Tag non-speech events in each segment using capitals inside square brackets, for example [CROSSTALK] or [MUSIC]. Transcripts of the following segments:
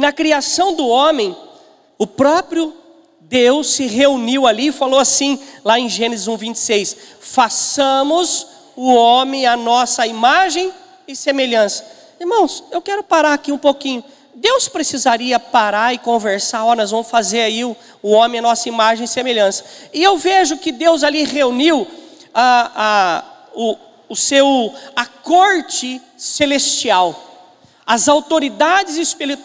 E na criação do homem, o próprio Deus se reuniu ali e falou assim, lá em Gênesis 1:26, façamos o homem a nossa imagem e semelhança. Irmãos, eu quero parar aqui um pouquinho. Deus precisaria parar e conversar, oh, nós vamos fazer aí o, o homem a nossa imagem e semelhança. E eu vejo que Deus ali reuniu a, a, o, o seu, a corte celestial as autoridades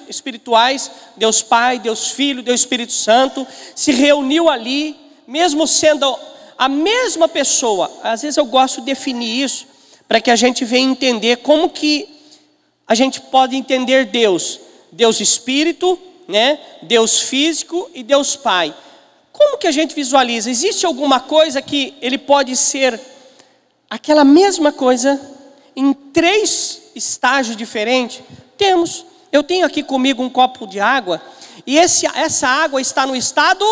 espirituais, Deus Pai, Deus Filho, Deus Espírito Santo, se reuniu ali, mesmo sendo a mesma pessoa. Às vezes eu gosto de definir isso para que a gente venha entender como que a gente pode entender Deus, Deus Espírito, né? Deus físico e Deus Pai. Como que a gente visualiza? Existe alguma coisa que ele pode ser aquela mesma coisa em três estágio diferente? Temos. Eu tenho aqui comigo um copo de água e esse, essa água está no estado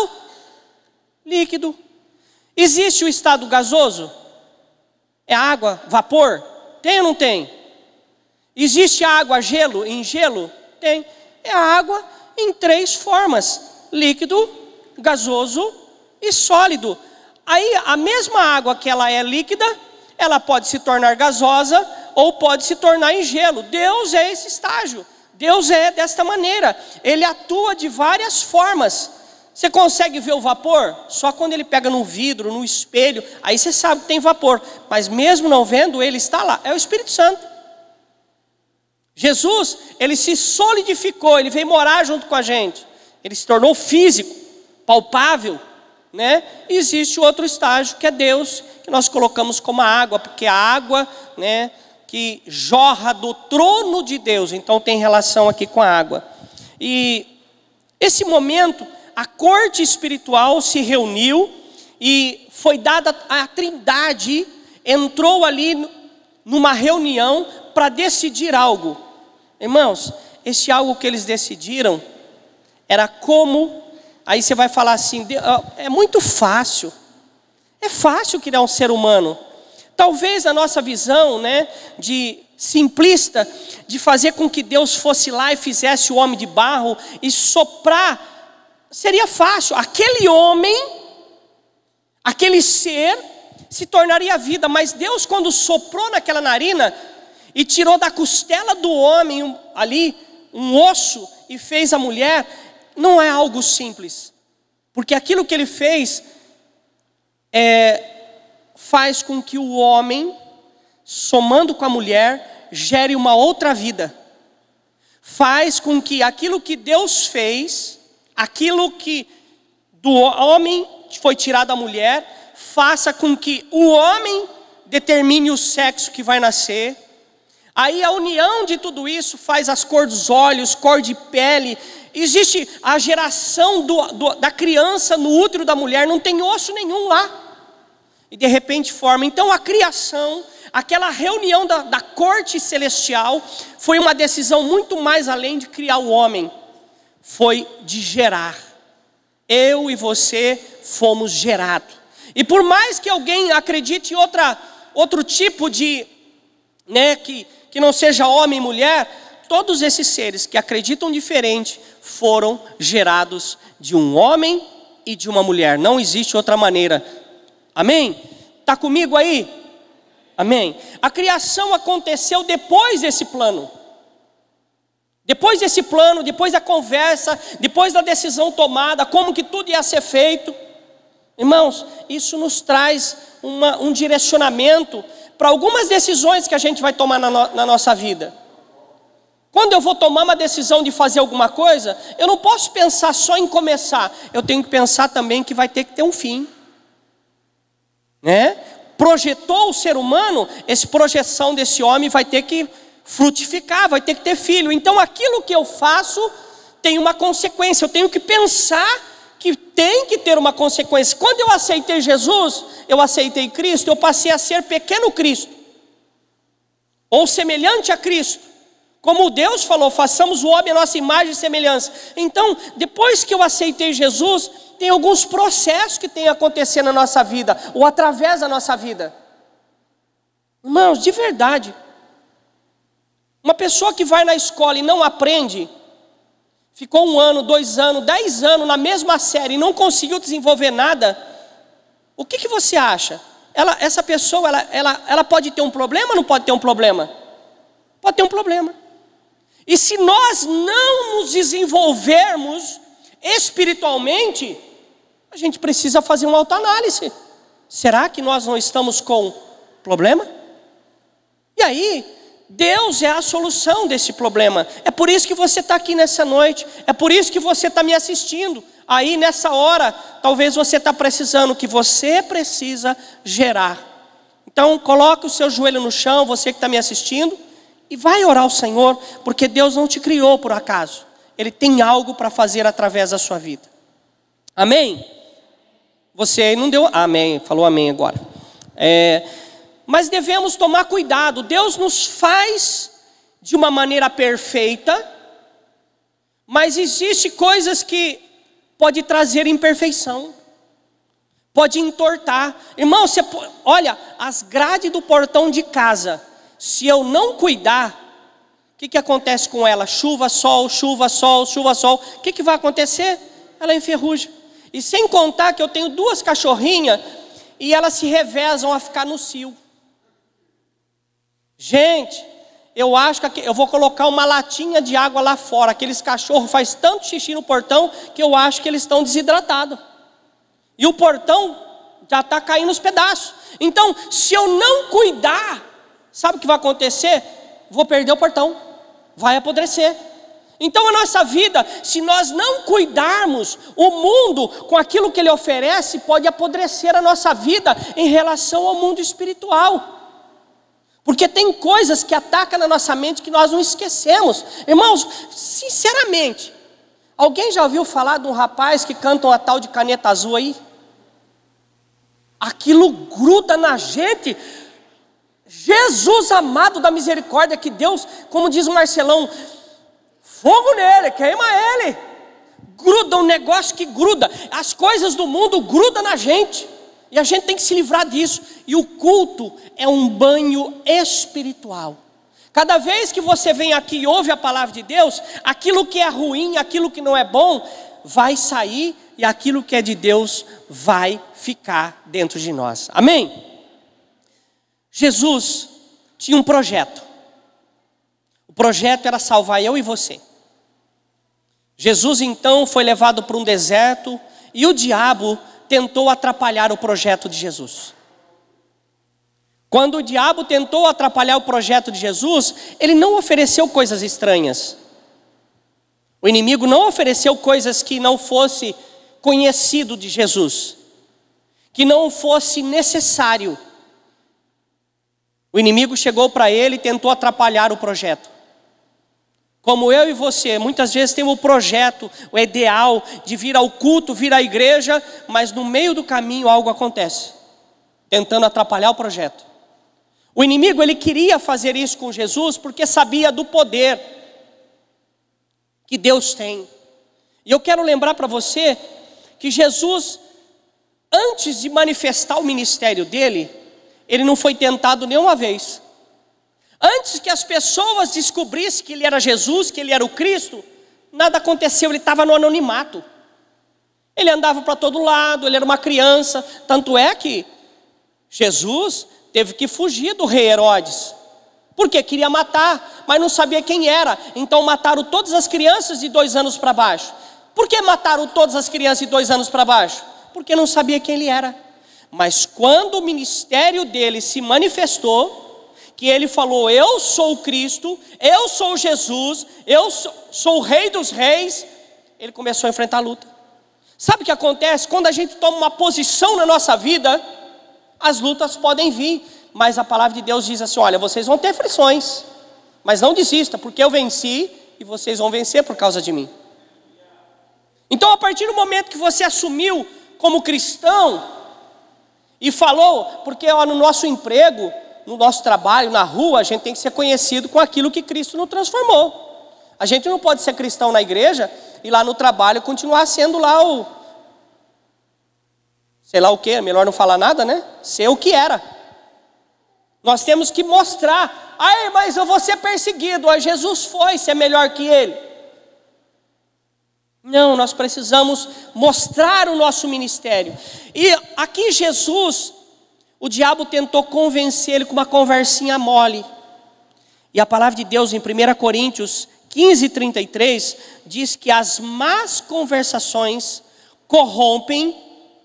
líquido. Existe o estado gasoso? É água, vapor? Tem ou não tem? Existe água gelo em gelo? Tem. É a água em três formas: líquido, gasoso e sólido. Aí a mesma água que ela é líquida, ela pode se tornar gasosa, ou pode se tornar em gelo. Deus é esse estágio. Deus é desta maneira. Ele atua de várias formas. Você consegue ver o vapor? Só quando ele pega no vidro, no espelho, aí você sabe que tem vapor. Mas mesmo não vendo, ele está lá. É o Espírito Santo. Jesus, ele se solidificou, ele veio morar junto com a gente. Ele se tornou físico, palpável, né? E existe outro estágio que é Deus, que nós colocamos como a água, porque a água, né, que jorra do trono de Deus, então tem relação aqui com a água. E esse momento, a corte espiritual se reuniu e foi dada a Trindade, entrou ali numa reunião para decidir algo. Irmãos, esse algo que eles decidiram era como. Aí você vai falar assim: é muito fácil. É fácil criar um ser humano. Talvez a nossa visão, né, de simplista, de fazer com que Deus fosse lá e fizesse o homem de barro e soprar, seria fácil. Aquele homem, aquele ser, se tornaria vida, mas Deus, quando soprou naquela narina e tirou da costela do homem ali um osso e fez a mulher, não é algo simples, porque aquilo que ele fez é faz com que o homem, somando com a mulher, gere uma outra vida. Faz com que aquilo que Deus fez, aquilo que do homem foi tirado da mulher, faça com que o homem determine o sexo que vai nascer. Aí a união de tudo isso faz as cores dos olhos, cor de pele. Existe a geração do, do, da criança no útero da mulher, não tem osso nenhum lá e de repente forma. Então a criação, aquela reunião da, da corte celestial, foi uma decisão muito mais além de criar o homem, foi de gerar. Eu e você fomos gerados. E por mais que alguém acredite em outra, outro tipo de, né, que, que não seja homem e mulher, todos esses seres que acreditam diferente foram gerados de um homem e de uma mulher. Não existe outra maneira Amém? Está comigo aí? Amém? A criação aconteceu depois desse plano. Depois desse plano, depois da conversa, depois da decisão tomada, como que tudo ia ser feito. Irmãos, isso nos traz uma, um direcionamento para algumas decisões que a gente vai tomar na, no, na nossa vida. Quando eu vou tomar uma decisão de fazer alguma coisa, eu não posso pensar só em começar, eu tenho que pensar também que vai ter que ter um fim né? Projetou o ser humano, essa projeção desse homem vai ter que frutificar, vai ter que ter filho. Então aquilo que eu faço tem uma consequência, eu tenho que pensar que tem que ter uma consequência. Quando eu aceitei Jesus, eu aceitei Cristo, eu passei a ser pequeno Cristo, ou semelhante a Cristo. Como Deus falou, façamos o homem a nossa imagem e semelhança. Então, depois que eu aceitei Jesus, tem alguns processos que têm acontecendo na nossa vida, ou através da nossa vida. Irmãos, de verdade. Uma pessoa que vai na escola e não aprende, ficou um ano, dois anos, dez anos na mesma série e não conseguiu desenvolver nada, o que, que você acha? Ela, essa pessoa, ela, ela, ela pode ter um problema ou não pode ter um problema? Pode ter um problema. E se nós não nos desenvolvermos, espiritualmente, a gente precisa fazer uma autoanálise. Será que nós não estamos com problema? E aí, Deus é a solução desse problema. É por isso que você está aqui nessa noite. É por isso que você está me assistindo. Aí nessa hora, talvez você está precisando que você precisa gerar. Então coloque o seu joelho no chão, você que está me assistindo, e vai orar ao Senhor, porque Deus não te criou por acaso. Ele tem algo para fazer através da sua vida. Amém? Você aí não deu. Ah, amém, falou amém agora. É, mas devemos tomar cuidado. Deus nos faz de uma maneira perfeita, mas existe coisas que pode trazer imperfeição, pode entortar. Irmão, você, olha, as grades do portão de casa, se eu não cuidar, o que, que acontece com ela? Chuva, sol, chuva, sol, chuva, sol. O que, que vai acontecer? Ela é enferruja. E sem contar que eu tenho duas cachorrinhas e elas se revezam a ficar no cio. Gente, eu acho que eu vou colocar uma latinha de água lá fora. Aqueles cachorros faz tanto xixi no portão que eu acho que eles estão desidratados. E o portão já está caindo os pedaços. Então, se eu não cuidar, sabe o que vai acontecer? vou perder o portão, vai apodrecer. Então a nossa vida, se nós não cuidarmos, o mundo com aquilo que ele oferece pode apodrecer a nossa vida em relação ao mundo espiritual. Porque tem coisas que atacam na nossa mente que nós não esquecemos. Irmãos, sinceramente, alguém já ouviu falar de um rapaz que canta uma tal de caneta azul aí? Aquilo gruda na gente Jesus amado da misericórdia, que Deus, como diz o Marcelão, fogo nele, queima ele. Gruda um negócio que gruda. As coisas do mundo grudam na gente. E a gente tem que se livrar disso. E o culto é um banho espiritual. Cada vez que você vem aqui e ouve a palavra de Deus, aquilo que é ruim, aquilo que não é bom, vai sair e aquilo que é de Deus vai ficar dentro de nós. Amém? Jesus tinha um projeto. O projeto era salvar eu e você. Jesus então foi levado para um deserto e o diabo tentou atrapalhar o projeto de Jesus. Quando o diabo tentou atrapalhar o projeto de Jesus, ele não ofereceu coisas estranhas. O inimigo não ofereceu coisas que não fosse conhecido de Jesus, que não fosse necessário o inimigo chegou para ele e tentou atrapalhar o projeto. Como eu e você, muitas vezes temos o projeto, o ideal de vir ao culto, vir à igreja, mas no meio do caminho algo acontece, tentando atrapalhar o projeto. O inimigo ele queria fazer isso com Jesus porque sabia do poder que Deus tem. E eu quero lembrar para você que Jesus, antes de manifestar o ministério dele, ele não foi tentado nenhuma vez. Antes que as pessoas descobrissem que ele era Jesus, que ele era o Cristo, nada aconteceu, ele estava no anonimato. Ele andava para todo lado, ele era uma criança. Tanto é que Jesus teve que fugir do rei Herodes, porque queria matar, mas não sabia quem era. Então mataram todas as crianças de dois anos para baixo. Por que mataram todas as crianças de dois anos para baixo? Porque não sabia quem ele era. Mas quando o ministério dele se manifestou, que ele falou: Eu sou Cristo, eu sou Jesus, eu sou, sou o Rei dos Reis, ele começou a enfrentar a luta. Sabe o que acontece? Quando a gente toma uma posição na nossa vida, as lutas podem vir, mas a palavra de Deus diz assim: Olha, vocês vão ter frições, mas não desista, porque eu venci e vocês vão vencer por causa de mim. Então, a partir do momento que você assumiu como cristão, e falou, porque ó, no nosso emprego, no nosso trabalho, na rua, a gente tem que ser conhecido com aquilo que Cristo nos transformou. A gente não pode ser cristão na igreja e lá no trabalho continuar sendo lá o. sei lá o que, melhor não falar nada, né? Ser o que era. Nós temos que mostrar. Ai, mas eu vou ser perseguido. Ai, Jesus foi é melhor que ele. Não, nós precisamos mostrar o nosso ministério. E aqui Jesus, o diabo tentou convencer ele com uma conversinha mole. E a palavra de Deus em 1 Coríntios 15, 33 diz que as más conversações corrompem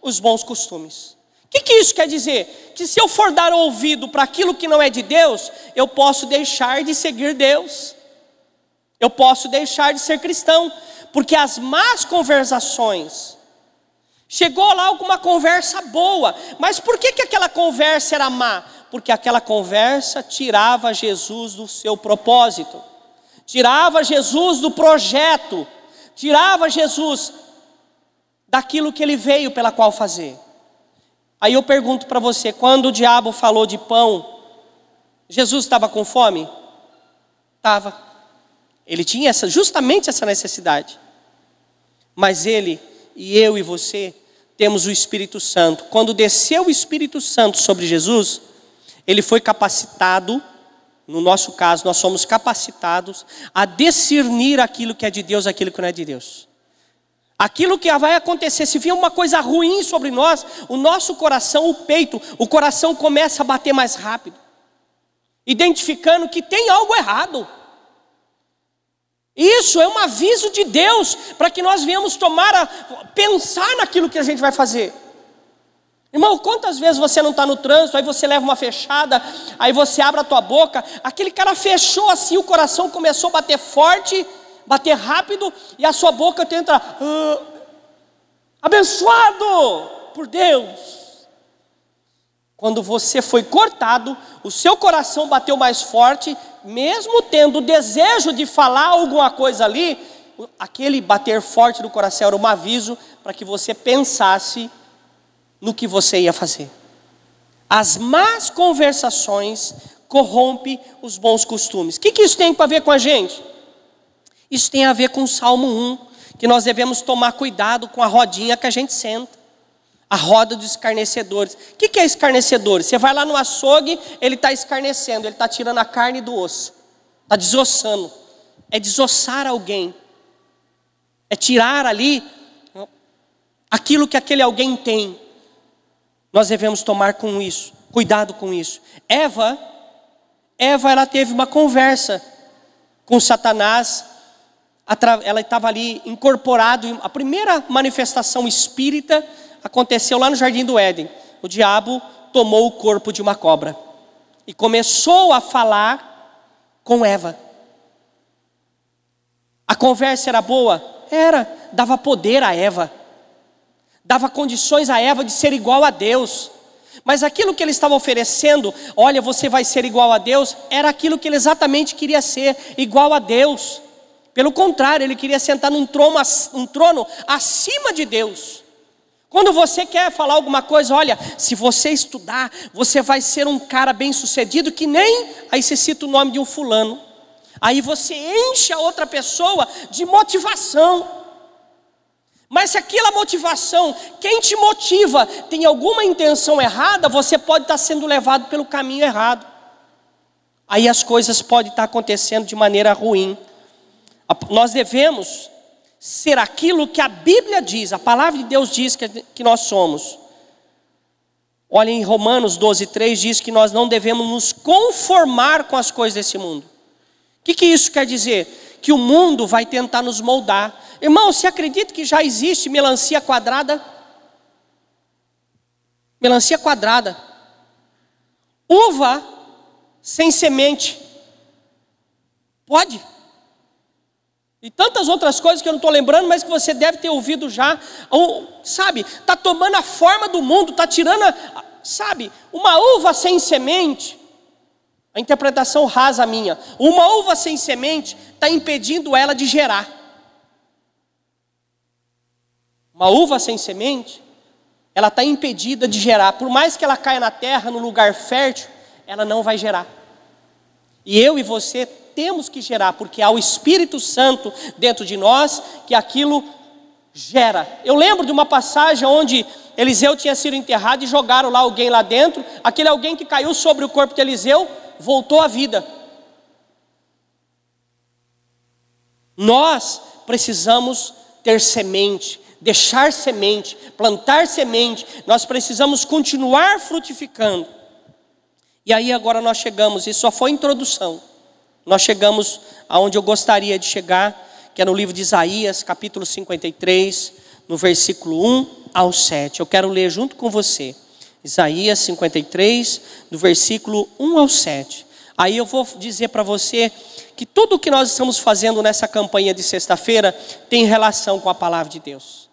os bons costumes. O que, que, isso quer dizer? Que se eu for dar ouvido para aquilo que não é de Deus, eu posso deixar de seguir Deus, eu posso deixar de ser cristão, porque as más conversações. Chegou lá alguma conversa boa, mas por que, que aquela conversa era má? Porque aquela conversa tirava Jesus do seu propósito, tirava Jesus do projeto, tirava Jesus daquilo que ele veio pela qual fazer. Aí eu pergunto para você: quando o diabo falou de pão, Jesus estava com fome? Estava. Ele tinha essa, justamente essa necessidade. Mas ele, e eu e você, temos o Espírito Santo. Quando desceu o Espírito Santo sobre Jesus, ele foi capacitado, no nosso caso, nós somos capacitados a discernir aquilo que é de Deus, aquilo que não é de Deus. Aquilo que vai acontecer, se vier uma coisa ruim sobre nós, o nosso coração, o peito, o coração começa a bater mais rápido, identificando que tem algo errado. Isso é um aviso de Deus para que nós venhamos tomar, a, pensar naquilo que a gente vai fazer. Irmão, quantas vezes você não está no trânsito, aí você leva uma fechada, aí você abre a tua boca, aquele cara fechou assim, o coração começou a bater forte, bater rápido, e a sua boca tenta, ah, abençoado por Deus. Quando você foi cortado, o seu coração bateu mais forte mesmo tendo o desejo de falar alguma coisa ali, aquele bater forte do coração era um aviso para que você pensasse no que você ia fazer. As más conversações corrompem os bons costumes. O que, que isso tem a ver com a gente? Isso tem a ver com o Salmo 1, que nós devemos tomar cuidado com a rodinha que a gente senta. A roda dos escarnecedores. O que, que é escarnecedor? Você vai lá no açougue, ele está escarnecendo, ele está tirando a carne do osso, está desossando. É desossar alguém, é tirar ali aquilo que aquele alguém tem. Nós devemos tomar com isso, cuidado com isso. Eva, Eva, ela teve uma conversa com Satanás. Ela estava ali incorporado. A primeira manifestação espírita aconteceu lá no jardim do Éden. O diabo tomou o corpo de uma cobra e começou a falar com Eva. A conversa era boa? Era, dava poder a Eva. Dava condições a Eva de ser igual a Deus. Mas aquilo que ele estava oferecendo, olha, você vai ser igual a Deus, era aquilo que ele exatamente queria ser, igual a Deus. Pelo contrário, ele queria sentar num trono, um trono acima de Deus. Quando você quer falar alguma coisa, olha, se você estudar, você vai ser um cara bem sucedido que nem. Aí você cita o nome de um fulano. Aí você enche a outra pessoa de motivação. Mas se aquela motivação, quem te motiva, tem alguma intenção errada, você pode estar sendo levado pelo caminho errado. Aí as coisas podem estar acontecendo de maneira ruim. Nós devemos ser aquilo que a Bíblia diz, a palavra de Deus diz que, nós somos. Olha em Romanos 12, 3 diz que nós não devemos nos conformar com as coisas desse mundo. O que, que isso quer dizer? Que o mundo vai tentar nos moldar. Irmão, você acredita que já existe melancia quadrada? Melancia quadrada. Uva sem semente. Pode? E tantas outras coisas que eu não estou lembrando, mas que você deve ter ouvido já. Ou, sabe, está tomando a forma do mundo, está tirando, a, sabe, uma uva sem semente. A interpretação rasa minha. Uma uva sem semente está impedindo ela de gerar. Uma uva sem semente, ela está impedida de gerar. Por mais que ela caia na terra, no lugar fértil, ela não vai gerar. E eu e você temos que gerar, porque há o Espírito Santo dentro de nós que aquilo gera. Eu lembro de uma passagem onde Eliseu tinha sido enterrado e jogaram lá alguém lá dentro, aquele alguém que caiu sobre o corpo de Eliseu voltou à vida. Nós precisamos ter semente, deixar semente, plantar semente, nós precisamos continuar frutificando. E aí agora nós chegamos, isso só foi introdução. Nós chegamos aonde eu gostaria de chegar, que é no livro de Isaías, capítulo 53, no versículo 1 ao 7. Eu quero ler junto com você. Isaías 53, do versículo 1 ao 7. Aí eu vou dizer para você que tudo o que nós estamos fazendo nessa campanha de sexta-feira tem relação com a palavra de Deus.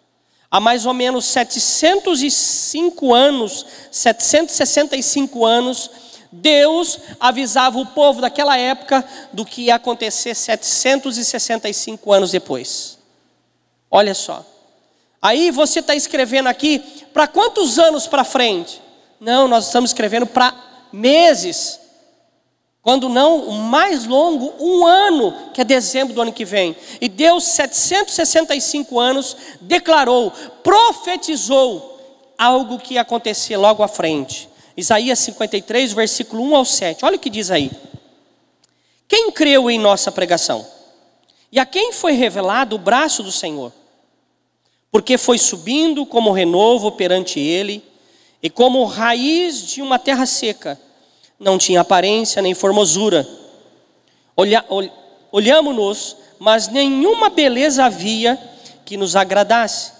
Há mais ou menos 705 anos, 765 anos, Deus avisava o povo daquela época do que ia acontecer 765 anos depois. Olha só. Aí você está escrevendo aqui para quantos anos para frente? Não, nós estamos escrevendo para meses. Quando não, o mais longo, um ano, que é dezembro do ano que vem. E Deus, 765 anos, declarou, profetizou algo que ia acontecer logo à frente. Isaías 53, versículo 1 ao 7. Olha o que diz aí. Quem creu em nossa pregação? E a quem foi revelado o braço do Senhor? Porque foi subindo como renovo perante ele, e como raiz de uma terra seca, não tinha aparência nem formosura. Olha, ol, Olhamos-nos, mas nenhuma beleza havia que nos agradasse.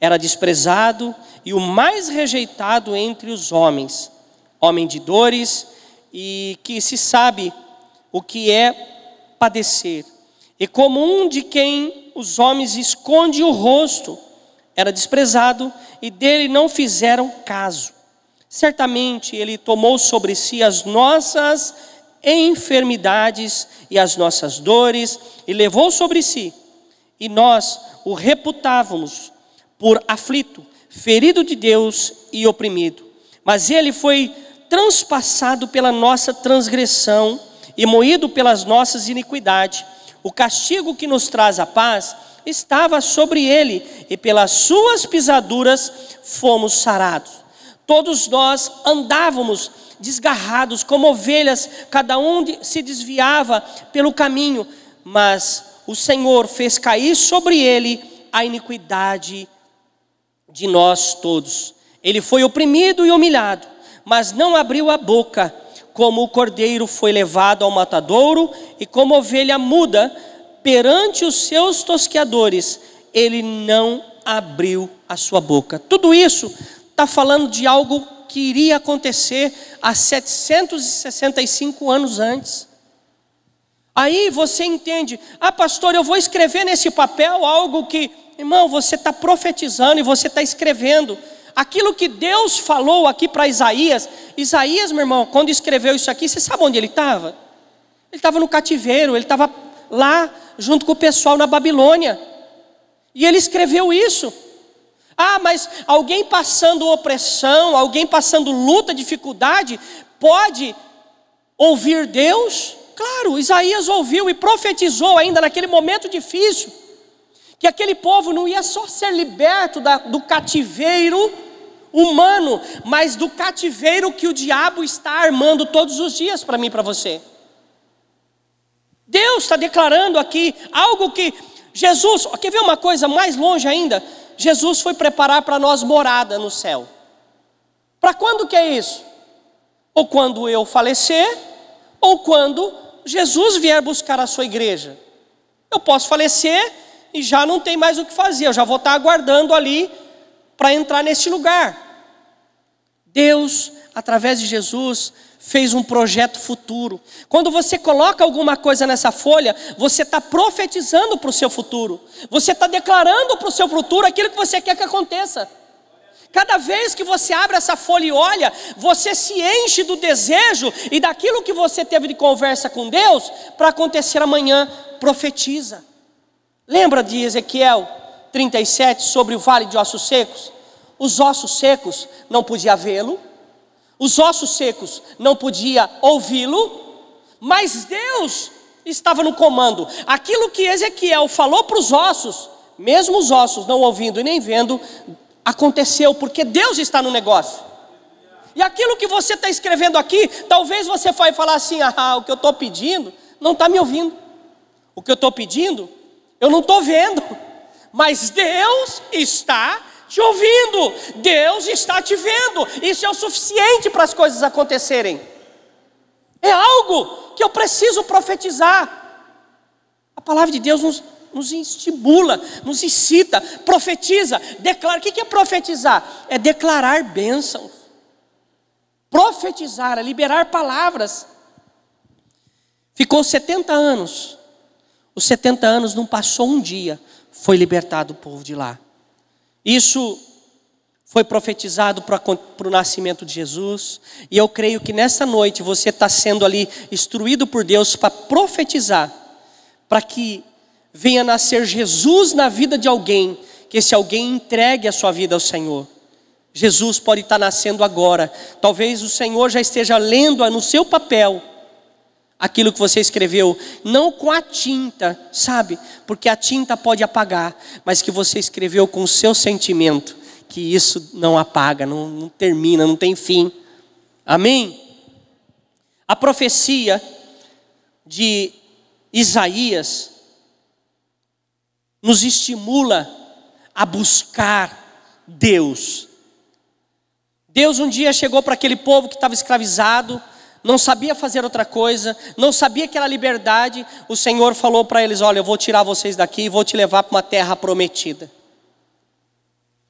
Era desprezado e o mais rejeitado entre os homens, homem de dores e que se sabe o que é padecer. E como um de quem os homens esconde o rosto, era desprezado e dele não fizeram caso. Certamente ele tomou sobre si as nossas enfermidades e as nossas dores e levou sobre si. E nós o reputávamos por aflito, ferido de Deus e oprimido. Mas ele foi transpassado pela nossa transgressão e moído pelas nossas iniquidades. O castigo que nos traz a paz estava sobre ele, e pelas suas pisaduras fomos sarados. Todos nós andávamos desgarrados como ovelhas, cada um se desviava pelo caminho, mas o Senhor fez cair sobre ele a iniquidade de nós todos. Ele foi oprimido e humilhado, mas não abriu a boca. Como o cordeiro foi levado ao matadouro e como ovelha muda perante os seus tosqueadores, ele não abriu a sua boca. Tudo isso está falando de algo que iria acontecer há 765 anos antes. Aí você entende, ah, pastor, eu vou escrever nesse papel algo que Irmão, você está profetizando e você está escrevendo. Aquilo que Deus falou aqui para Isaías, Isaías, meu irmão, quando escreveu isso aqui, você sabe onde ele estava? Ele estava no cativeiro, ele estava lá junto com o pessoal na Babilônia. E ele escreveu isso. Ah, mas alguém passando opressão, alguém passando luta, dificuldade, pode ouvir Deus? Claro, Isaías ouviu e profetizou ainda naquele momento difícil que aquele povo não ia só ser liberto da, do cativeiro humano, mas do cativeiro que o diabo está armando todos os dias para mim e para você. Deus está declarando aqui algo que Jesus, quer ver uma coisa mais longe ainda? Jesus foi preparar para nós morada no céu. Para quando que é isso? Ou quando eu falecer, ou quando Jesus vier buscar a sua igreja. Eu posso falecer, e já não tem mais o que fazer, eu já vou estar aguardando ali para entrar neste lugar. Deus, através de Jesus, fez um projeto futuro. Quando você coloca alguma coisa nessa folha, você está profetizando para o seu futuro, você está declarando para o seu futuro aquilo que você quer que aconteça. Cada vez que você abre essa folha e olha, você se enche do desejo e daquilo que você teve de conversa com Deus para acontecer amanhã. Profetiza. Lembra de Ezequiel 37 sobre o vale de ossos secos? Os ossos secos não podia vê-lo, os ossos secos não podia ouvi-lo, mas Deus estava no comando. Aquilo que Ezequiel falou para os ossos, mesmo os ossos não ouvindo e nem vendo, aconteceu porque Deus está no negócio. E aquilo que você está escrevendo aqui, talvez você vai falar assim: ah, o que eu estou pedindo não está me ouvindo. O que eu estou pedindo eu não estou vendo, mas Deus está te ouvindo, Deus está te vendo. Isso é o suficiente para as coisas acontecerem. É algo que eu preciso profetizar. A palavra de Deus nos, nos estimula, nos incita, profetiza, declara. O que é profetizar? É declarar bênçãos, profetizar, é liberar palavras. Ficou 70 anos os 70 anos não passou um dia, foi libertado o povo de lá. Isso foi profetizado para, o nascimento de Jesus, e eu creio que nessa noite você está sendo ali instruído por Deus para profetizar, para que venha nascer Jesus na vida de alguém, que esse alguém entregue a sua vida ao Senhor. Jesus pode estar tá nascendo agora, talvez o Senhor já esteja lendo no seu papel aquilo que você escreveu, não com a tinta, sabe? Porque a tinta pode apagar, mas que você escreveu com o seu sentimento, que isso não apaga, não, não termina, não tem fim. Amém? A profecia de Isaías nos estimula a buscar Deus. Deus um dia chegou para aquele povo que estava escravizado, não sabia fazer outra coisa, não sabia aquela liberdade, o Senhor falou para eles: Olha, eu vou tirar vocês daqui e vou te levar para uma terra prometida.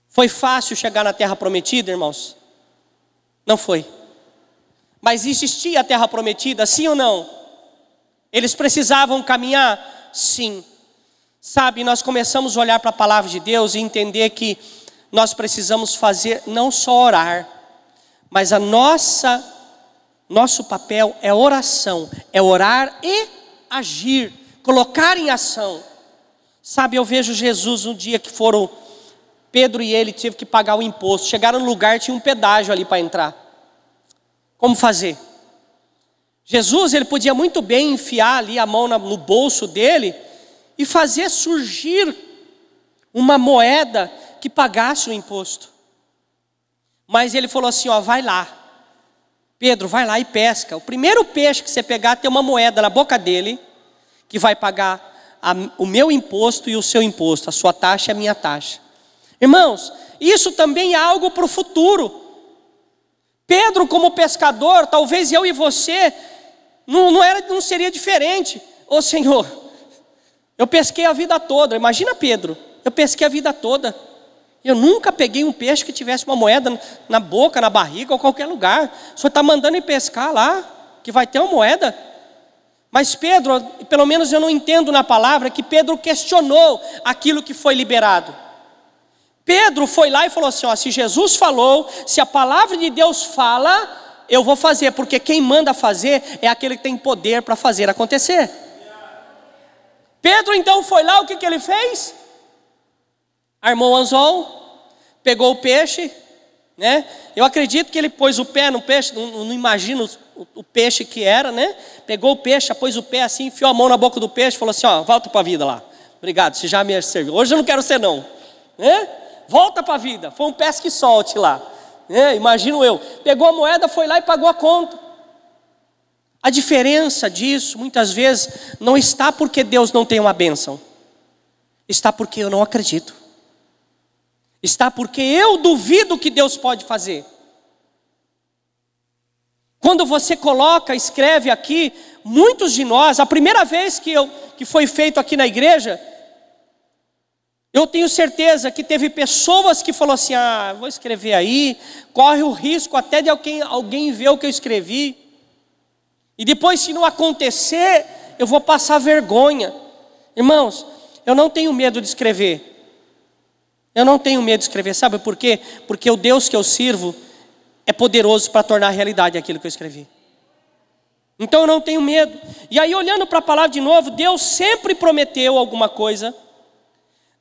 Foi fácil chegar na terra prometida, irmãos? Não foi. Mas existia a terra prometida, sim ou não? Eles precisavam caminhar? Sim. Sabe, nós começamos a olhar para a palavra de Deus e entender que nós precisamos fazer não só orar, mas a nossa nosso papel é oração, é orar e agir, colocar em ação. Sabe, eu vejo Jesus um dia que foram Pedro e ele tiveram que pagar o imposto. Chegaram no lugar, tinha um pedágio ali para entrar. Como fazer? Jesus, ele podia muito bem enfiar ali a mão no bolso dele e fazer surgir uma moeda que pagasse o imposto. Mas ele falou assim: ó, vai lá. Pedro, vai lá e pesca. O primeiro peixe que você pegar tem uma moeda na boca dele, que vai pagar a, o meu imposto e o seu imposto, a sua taxa e a minha taxa. Irmãos, isso também é algo para o futuro. Pedro, como pescador, talvez eu e você, não, não, era, não seria diferente. Ô Senhor, eu pesquei a vida toda, imagina Pedro, eu pesquei a vida toda. Eu nunca peguei um peixe que tivesse uma moeda na boca, na barriga ou qualquer lugar. O senhor está mandando ir pescar lá, que vai ter uma moeda. Mas Pedro, pelo menos eu não entendo na palavra, que Pedro questionou aquilo que foi liberado. Pedro foi lá e falou assim: ó, se Jesus falou, se a palavra de Deus fala, eu vou fazer, porque quem manda fazer é aquele que tem poder para fazer acontecer. Pedro então foi lá, o que, que ele fez? Armou o anzol, pegou o peixe, né? Eu acredito que ele pôs o pé no peixe, não, não imagino o, o, peixe que era, né? Pegou o peixe, pôs o pé assim, enfiou a mão na boca do peixe, falou assim: ó, volta para a vida lá. Obrigado, você já me serviu. Hoje eu não quero ser não, né? Volta para a vida. Foi um pesque solte lá, né? Imagino eu. Pegou a moeda, foi lá e pagou a conta. A diferença disso, muitas vezes, não está porque Deus não tem uma bênção, está porque eu não acredito. Está porque eu duvido que Deus pode fazer. Quando você coloca, escreve aqui, muitos de nós, a primeira vez que, eu, que foi feito aqui na igreja, eu tenho certeza que teve pessoas que falou assim: ah, vou escrever aí, corre o risco até de alguém, alguém ver o que eu escrevi. E depois, se não acontecer, eu vou passar vergonha. Irmãos, eu não tenho medo de escrever. Eu não tenho medo de escrever, sabe por quê? Porque o Deus que eu sirvo é poderoso para tornar realidade aquilo que eu escrevi. Então eu não tenho medo. E aí, olhando para a palavra de novo, Deus sempre prometeu alguma coisa.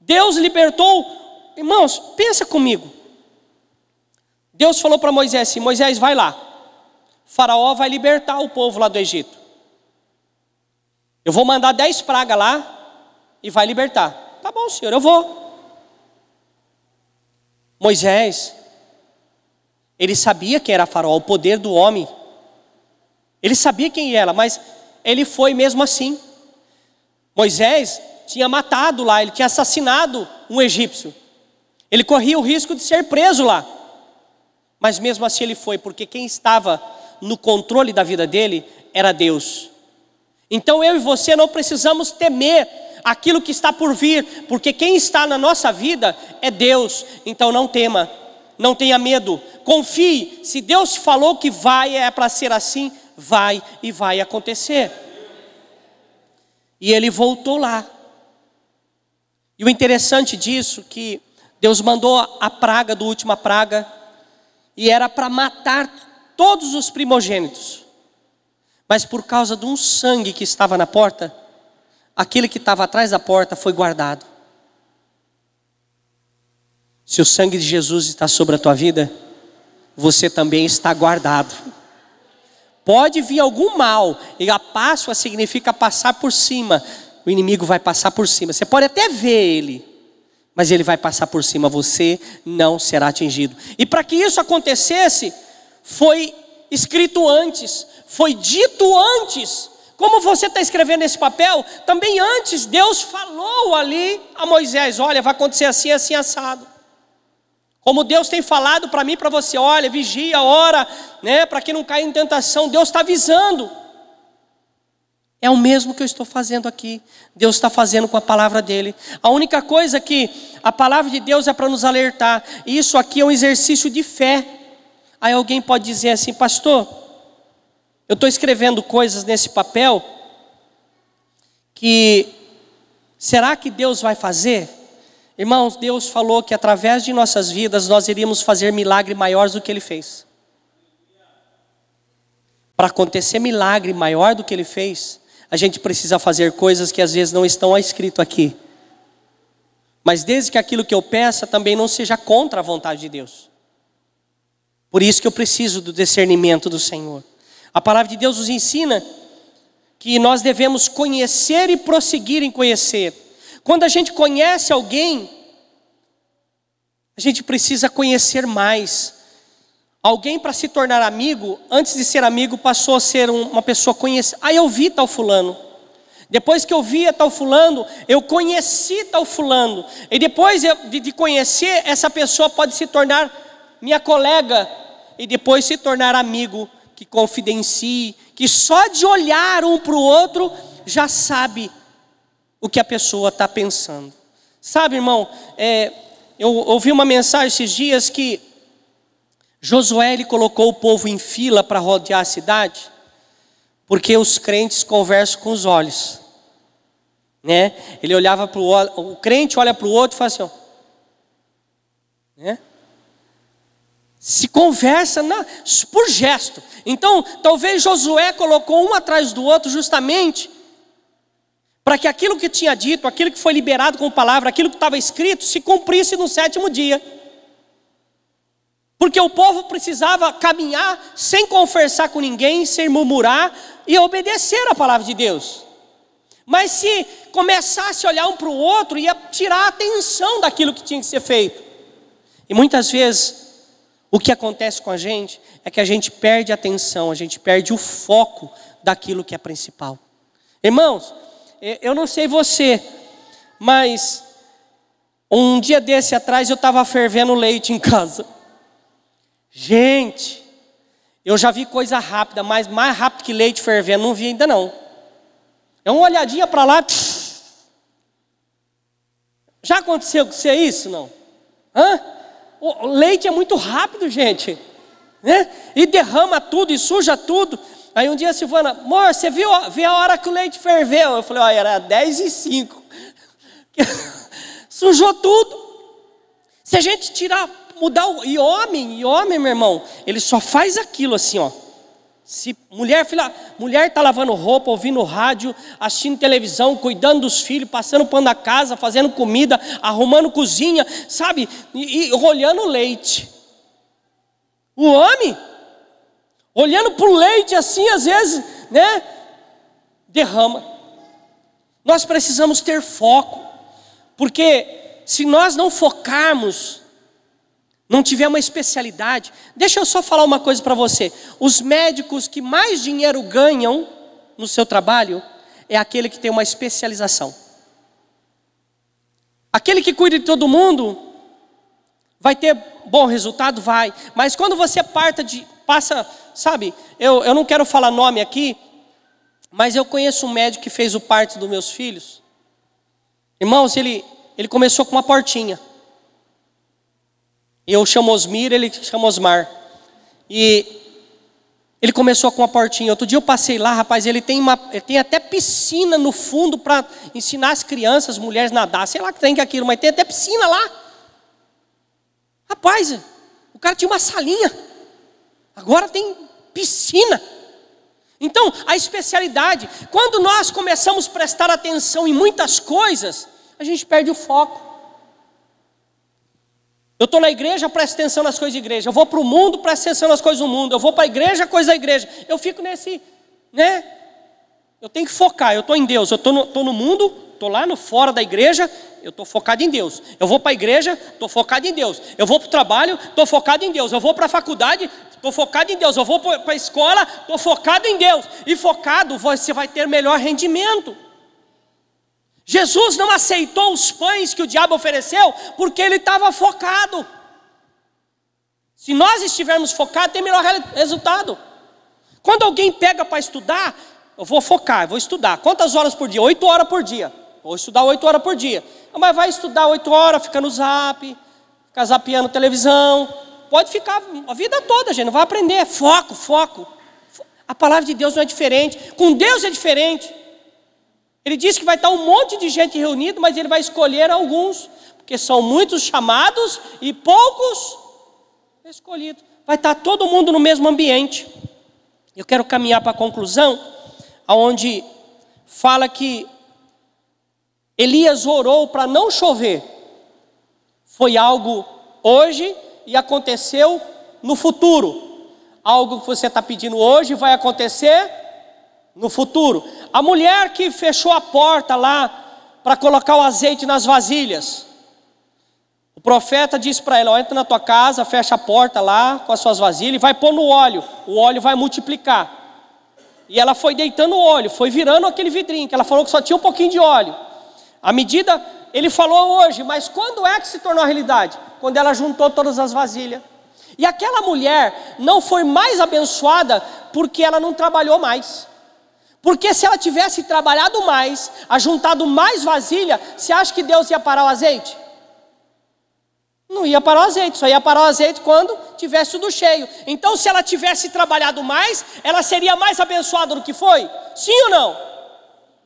Deus libertou. Irmãos, pensa comigo. Deus falou para Moisés assim: Moisés, vai lá. faraó vai libertar o povo lá do Egito. Eu vou mandar dez pragas lá e vai libertar. Tá bom, senhor, eu vou. Moisés, ele sabia quem era Faraó, o poder do homem. Ele sabia quem era, mas ele foi mesmo assim. Moisés tinha matado lá, ele tinha assassinado um egípcio. Ele corria o risco de ser preso lá. Mas mesmo assim ele foi, porque quem estava no controle da vida dele era Deus. Então eu e você não precisamos temer aquilo que está por vir, porque quem está na nossa vida é Deus. Então não tema, não tenha medo, confie. Se Deus falou que vai, é para ser assim, vai e vai acontecer. E ele voltou lá. E o interessante disso que Deus mandou a praga do última praga e era para matar todos os primogênitos. Mas por causa de um sangue que estava na porta, aquele que estava atrás da porta foi guardado. Se o sangue de Jesus está sobre a tua vida, você também está guardado. Pode vir algum mal, e a Páscoa significa passar por cima. O inimigo vai passar por cima. Você pode até ver ele, mas ele vai passar por cima. Você não será atingido. E para que isso acontecesse, foi escrito antes, foi dito antes como você está escrevendo esse papel, também antes Deus falou ali a Moisés: olha, vai acontecer assim, assim, assado. Como Deus tem falado para mim para você: olha, vigia, ora, né, para que não caia em tentação. Deus está avisando. É o mesmo que eu estou fazendo aqui. Deus está fazendo com a palavra dele. A única coisa que a palavra de Deus é para nos alertar. E isso aqui é um exercício de fé. Aí alguém pode dizer assim, pastor, eu estou escrevendo coisas nesse papel que será que Deus vai fazer? Irmãos, Deus falou que através de nossas vidas nós iríamos fazer milagre maiores do que ele fez. Para acontecer milagre maior do que ele fez, a gente precisa fazer coisas que às vezes não estão escrito aqui. Mas desde que aquilo que eu peça também não seja contra a vontade de Deus. Por isso que eu preciso do discernimento do Senhor. A palavra de Deus nos ensina que nós devemos conhecer e prosseguir em conhecer. Quando a gente conhece alguém, a gente precisa conhecer mais. Alguém para se tornar amigo, antes de ser amigo, passou a ser uma pessoa conhecida. Ah, eu vi tal fulano. Depois que eu via tal fulano, eu conheci tal fulano. E depois de conhecer, essa pessoa pode se tornar minha colega e depois se tornar amigo que confidencie, que só de olhar um para o outro já sabe o que a pessoa está pensando. Sabe, irmão, é, eu ouvi uma mensagem esses dias que Josué ele colocou o povo em fila para rodear a cidade, porque os crentes conversam com os olhos. Né? Ele olhava para o o crente olha para o outro e fala assim, ó, né? Se conversa na, por gesto. Então, talvez Josué colocou um atrás do outro justamente para que aquilo que tinha dito, aquilo que foi liberado com palavra, aquilo que estava escrito, se cumprisse no sétimo dia. Porque o povo precisava caminhar sem conversar com ninguém, sem murmurar e obedecer a palavra de Deus. Mas se começasse a olhar um para o outro, ia tirar a atenção daquilo que tinha que ser feito. E muitas vezes o que acontece com a gente é que a gente perde a atenção, a gente perde o foco daquilo que é principal. Irmãos, eu não sei você, mas um dia desse atrás eu estava fervendo leite em casa. Gente, eu já vi coisa rápida, mas mais rápido que leite fervendo, não vi ainda não. É uma olhadinha para lá. Já aconteceu com você isso, não? Hã? o leite é muito rápido, gente. Né? E derrama tudo e suja tudo. Aí um dia a Silvana, amor, você viu, viu a hora que o leite ferveu? Eu falei, olha, era 10 e 5. [LAUGHS] Sujou tudo. Se a gente tirar, mudar, o, e homem, e homem, meu irmão, ele só faz aquilo assim, ó. Se mulher está mulher tá lavando roupa, ouvindo rádio, assistindo televisão, cuidando dos filhos, passando pano da casa, fazendo comida, arrumando cozinha, sabe? E, e olhando leite. O homem, olhando para o leite assim, às vezes, né? Derrama. Nós precisamos ter foco, porque se nós não focarmos não tiver uma especialidade. Deixa eu só falar uma coisa para você: os médicos que mais dinheiro ganham no seu trabalho é aquele que tem uma especialização. Aquele que cuida de todo mundo vai ter bom resultado? Vai. Mas quando você parta de. passa, sabe, eu, eu não quero falar nome aqui, mas eu conheço um médico que fez o parto dos meus filhos. Irmãos, ele, ele começou com uma portinha. Eu chamo Osmir, ele chama Osmar. E ele começou com a portinha. Outro dia eu passei lá, rapaz, ele tem, uma, ele tem até piscina no fundo para ensinar as crianças, as mulheres nadar. Sei lá que tem que é aquilo, mas tem até piscina lá. Rapaz, o cara tinha uma salinha. Agora tem piscina. Então, a especialidade, quando nós começamos a prestar atenção em muitas coisas, a gente perde o foco. Eu estou na igreja, presto atenção nas coisas da igreja. Eu vou para o mundo, presto atenção nas coisas do mundo. Eu vou para a igreja, coisa da igreja. Eu fico nesse, né? Eu tenho que focar. Eu estou em Deus. Eu estou no, tô no mundo, estou lá no fora da igreja, eu estou focado em Deus. Eu vou para a igreja, estou focado em Deus. Eu vou para o trabalho, estou focado em Deus. Eu vou para a faculdade, estou focado em Deus. Eu vou para a escola, estou focado em Deus. E focado, você vai ter melhor rendimento. Jesus não aceitou os pães que o diabo ofereceu porque ele estava focado. Se nós estivermos focados, tem melhor resultado. Quando alguém pega para estudar, eu vou focar, eu vou estudar. Quantas horas por dia? Oito horas por dia. Vou estudar oito horas por dia. Mas vai estudar oito horas, fica no zap, fica zapeando televisão. Pode ficar a vida toda, gente, não vai aprender. É foco, foco. A palavra de Deus não é diferente. Com Deus é diferente. Ele diz que vai estar um monte de gente reunido, mas ele vai escolher alguns, porque são muitos chamados e poucos escolhidos. Vai estar todo mundo no mesmo ambiente. Eu quero caminhar para a conclusão, aonde fala que Elias orou para não chover. Foi algo hoje e aconteceu no futuro. Algo que você está pedindo hoje vai acontecer no futuro. A mulher que fechou a porta lá para colocar o azeite nas vasilhas. O profeta disse para ela: ó, entra na tua casa, fecha a porta lá com as suas vasilhas e vai pôr no óleo. O óleo vai multiplicar. E ela foi deitando o óleo, foi virando aquele vidrinho, que ela falou que só tinha um pouquinho de óleo. À medida, ele falou hoje, mas quando é que se tornou realidade? Quando ela juntou todas as vasilhas. E aquela mulher não foi mais abençoada porque ela não trabalhou mais. Porque se ela tivesse trabalhado mais, ajuntado mais vasilha, você acha que Deus ia parar o azeite? Não ia parar o azeite, só ia parar o azeite quando tivesse tudo cheio. Então, se ela tivesse trabalhado mais, ela seria mais abençoada do que foi? Sim ou não?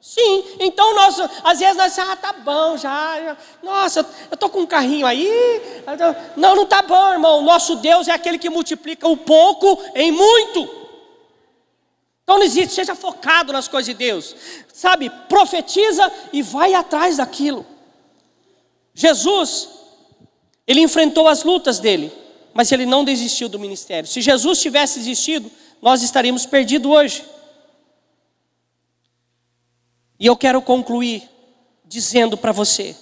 Sim, então nós, às vezes nós ah, tá bom já, já. nossa, eu tô com um carrinho aí, não, não tá bom, irmão. Nosso Deus é aquele que multiplica o pouco em muito. Então não existe, seja focado nas coisas de Deus. Sabe, profetiza e vai atrás daquilo. Jesus, ele enfrentou as lutas dele, mas ele não desistiu do ministério. Se Jesus tivesse desistido, nós estaríamos perdidos hoje. E eu quero concluir dizendo para você: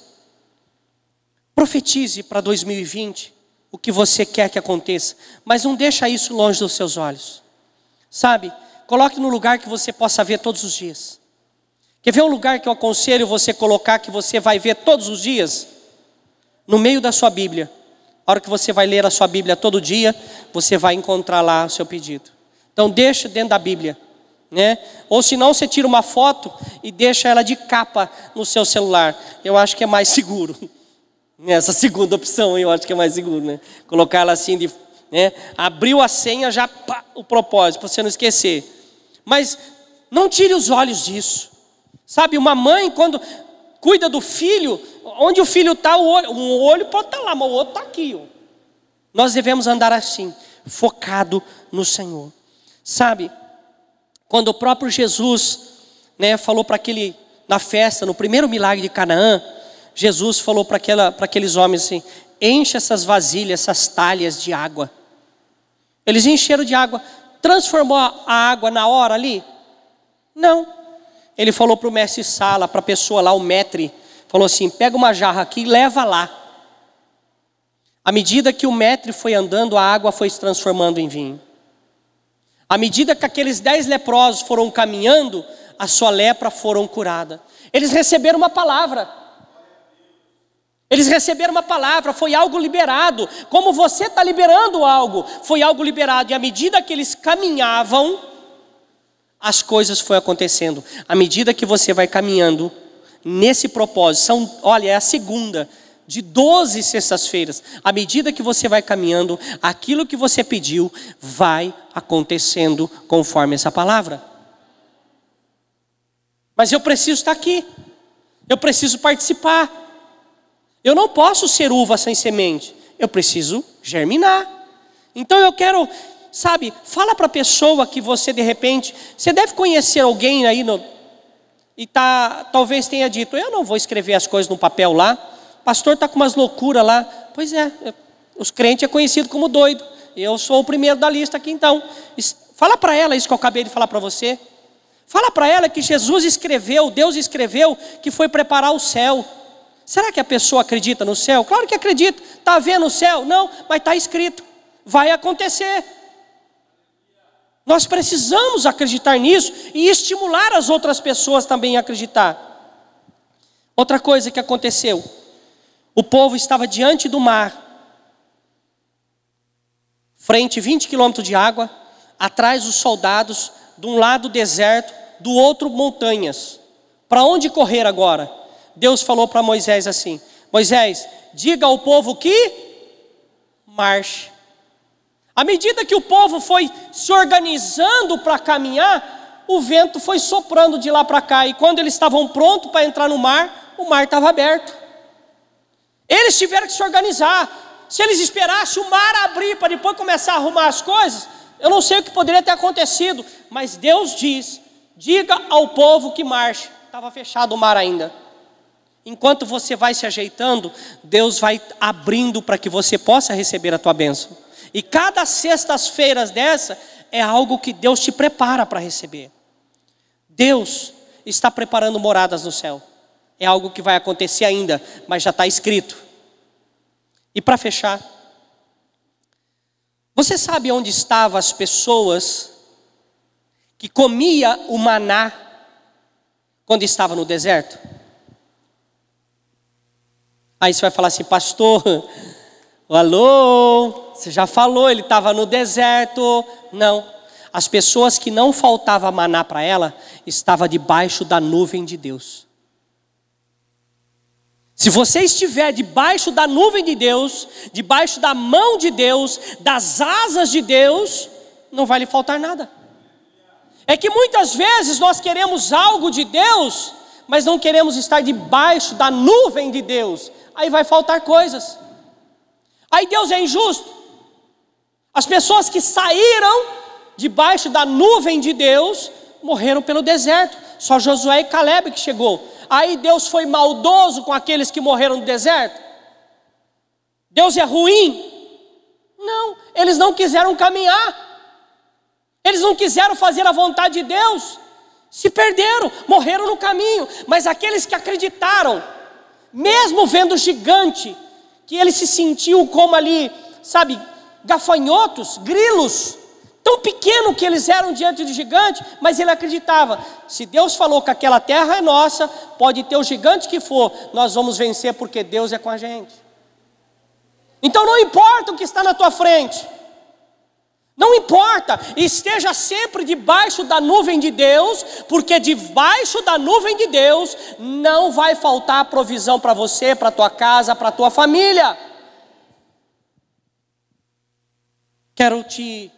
profetize para 2020 o que você quer que aconteça, mas não deixa isso longe dos seus olhos. Sabe? Coloque no lugar que você possa ver todos os dias. Quer ver um lugar que eu aconselho você colocar que você vai ver todos os dias? No meio da sua Bíblia. A hora que você vai ler a sua Bíblia todo dia, você vai encontrar lá o seu pedido. Então deixa dentro da Bíblia. Né? Ou se não, você tira uma foto e deixa ela de capa no seu celular. Eu acho que é mais seguro. [LAUGHS] Essa segunda opção eu acho que é mais seguro, né? Colocar ela assim de, né? Abriu a senha já pá, o propósito, para você não esquecer. Mas não tire os olhos disso. Sabe, uma mãe, quando cuida do filho, onde o filho está, o olho, um olho pode estar tá lá, mas o outro está aqui. Ó. Nós devemos andar assim, focado no Senhor. Sabe, quando o próprio Jesus né, falou para aquele, na festa, no primeiro milagre de Canaã, Jesus falou para aqueles homens assim: enche essas vasilhas, essas talhas de água. Eles encheram de água transformou a água na hora ali? Não. Ele falou para o mestre Sala, para a pessoa lá, o metre, falou assim: pega uma jarra aqui e leva lá. À medida que o metre foi andando, a água foi se transformando em vinho. À medida que aqueles dez leprosos foram caminhando, a sua lepra foram curada. Eles receberam uma palavra. Eles receberam uma palavra, foi algo liberado. Como você está liberando algo, foi algo liberado. E à medida que eles caminhavam, as coisas foram acontecendo. À medida que você vai caminhando nesse propósito, são, olha, é a segunda de 12 sextas-feiras. À medida que você vai caminhando, aquilo que você pediu vai acontecendo conforme essa palavra. Mas eu preciso estar tá aqui. Eu preciso participar. Eu não posso ser uva sem semente. Eu preciso germinar. Então eu quero, sabe, fala para a pessoa que você de repente, você deve conhecer alguém aí no, e tá, talvez tenha dito, eu não vou escrever as coisas no papel lá. Pastor está com umas loucuras lá. Pois é, os crentes é conhecido como doido. Eu sou o primeiro da lista aqui então. Fala para ela isso que eu acabei de falar para você. Fala para ela que Jesus escreveu, Deus escreveu que foi preparar o céu. Será que a pessoa acredita no céu? Claro que acredita. Está vendo o céu? Não, mas está escrito. Vai acontecer. Nós precisamos acreditar nisso e estimular as outras pessoas também a acreditar. Outra coisa que aconteceu: o povo estava diante do mar, frente 20 quilômetros de água, atrás os soldados, de um lado deserto, do outro montanhas. Para onde correr agora? Deus falou para Moisés assim: Moisés, diga ao povo que marche. À medida que o povo foi se organizando para caminhar, o vento foi soprando de lá para cá, e quando eles estavam prontos para entrar no mar, o mar estava aberto. Eles tiveram que se organizar. Se eles esperassem o mar abrir para depois começar a arrumar as coisas, eu não sei o que poderia ter acontecido, mas Deus diz: diga ao povo que marche. Estava fechado o mar ainda. Enquanto você vai se ajeitando, Deus vai abrindo para que você possa receber a tua bênção. E cada sextas-feiras dessa é algo que Deus te prepara para receber. Deus está preparando moradas no céu. É algo que vai acontecer ainda, mas já está escrito. E para fechar, você sabe onde estavam as pessoas que comia o maná quando estava no deserto? Aí você vai falar assim, pastor, [LAUGHS] alô, você já falou, ele estava no deserto. Não, as pessoas que não faltava maná para ela, estava debaixo da nuvem de Deus. Se você estiver debaixo da nuvem de Deus, debaixo da mão de Deus, das asas de Deus, não vai lhe faltar nada. É que muitas vezes nós queremos algo de Deus mas não queremos estar debaixo da nuvem de Deus, aí vai faltar coisas. Aí Deus é injusto. As pessoas que saíram debaixo da nuvem de Deus morreram pelo deserto. Só Josué e Caleb que chegou. Aí Deus foi maldoso com aqueles que morreram no deserto? Deus é ruim? Não, eles não quiseram caminhar. Eles não quiseram fazer a vontade de Deus se perderam, morreram no caminho, mas aqueles que acreditaram, mesmo vendo o gigante, que ele se sentiu como ali, sabe, gafanhotos, grilos, tão pequeno que eles eram diante do gigante, mas ele acreditava: se Deus falou que aquela terra é nossa, pode ter o gigante que for, nós vamos vencer porque Deus é com a gente. Então não importa o que está na tua frente, não importa, esteja sempre debaixo da nuvem de Deus, porque debaixo da nuvem de Deus não vai faltar provisão para você, para tua casa, para tua família. Quero te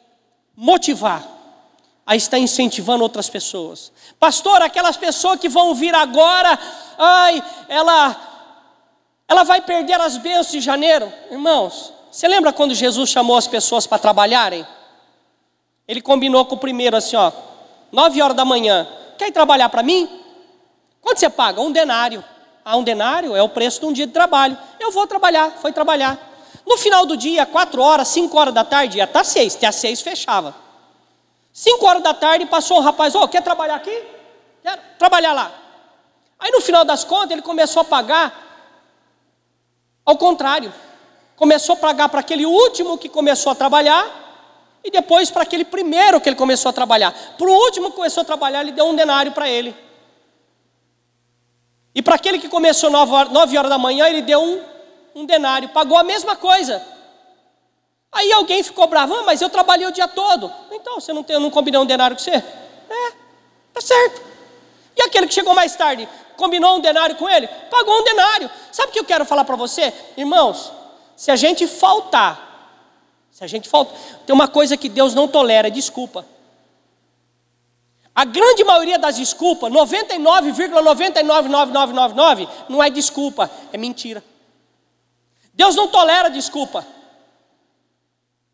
motivar a estar incentivando outras pessoas. Pastor, aquelas pessoas que vão vir agora, ai, ela ela vai perder as bênçãos de janeiro. Irmãos, você lembra quando Jesus chamou as pessoas para trabalharem? Ele combinou com o primeiro assim, ó, nove horas da manhã. Quer ir trabalhar para mim? Quanto você paga? Um denário. Ah, um denário é o preço de um dia de trabalho. Eu vou trabalhar, foi trabalhar. No final do dia, quatro horas, cinco horas da tarde, ia estar tá seis, até às seis fechava. Cinco horas da tarde passou um rapaz, ó, oh, quer trabalhar aqui? Quero trabalhar lá. Aí no final das contas ele começou a pagar ao contrário. Começou a pagar para aquele último que começou a trabalhar e depois para aquele primeiro que ele começou a trabalhar. Para o último que começou a trabalhar, ele deu um denário para ele. E para aquele que começou nove horas da manhã, ele deu um, um denário, pagou a mesma coisa. Aí alguém ficou bravo, ah, mas eu trabalhei o dia todo. Então, você não, tem, não combinou um denário com você? É, tá certo. E aquele que chegou mais tarde, combinou um denário com ele? Pagou um denário. Sabe o que eu quero falar para você? Irmãos, se a gente faltar se a gente falta. Tem uma coisa que Deus não tolera, é desculpa. A grande maioria das desculpas, 99,99999 não é desculpa, é mentira. Deus não tolera desculpa.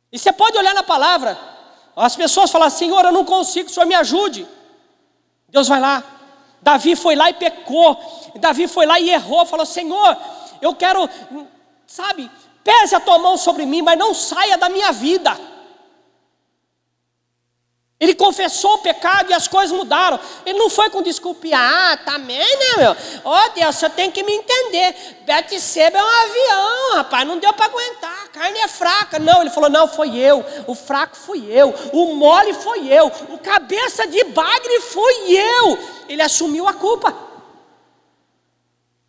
E você pode olhar na palavra, as pessoas falam: Senhor, eu não consigo, o Senhor me ajude. Deus vai lá. Davi foi lá e pecou. Davi foi lá e errou. Falou: Senhor, eu quero, sabe, Pese a tua mão sobre mim, mas não saia da minha vida. Ele confessou o pecado e as coisas mudaram. Ele não foi com desculpa. Ah, também, tá né, meu? Ó oh, Deus, você tem que me entender. Seba é um avião, rapaz. Não deu para aguentar. A carne é fraca. Não, ele falou, não, foi eu. O fraco fui eu. O mole foi eu. O cabeça de bagre fui eu. Ele assumiu a culpa.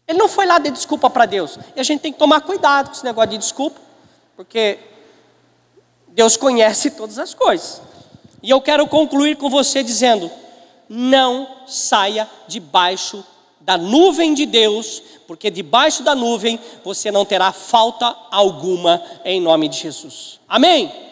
Ele não foi lá de desculpa para Deus. E a gente tem que tomar cuidado com esse negócio de desculpa, porque Deus conhece todas as coisas. E eu quero concluir com você dizendo: não saia debaixo da nuvem de Deus, porque debaixo da nuvem você não terá falta alguma em nome de Jesus. Amém?